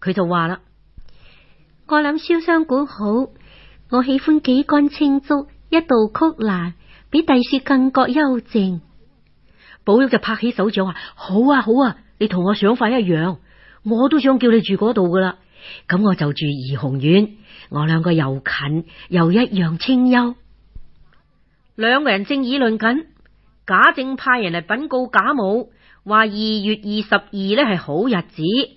佢就话啦，我谂烧湘馆好，我喜欢几竿青竹，一道曲栏，比第处更觉幽静。宝玉就拍起手掌话：好啊，好啊，你同我想法一样，我都想叫你住嗰度噶啦。咁我就住怡红院，我两个又近又一样清幽。两个人正议论紧，贾政派人嚟禀告贾母，话二月二十二咧系好日子。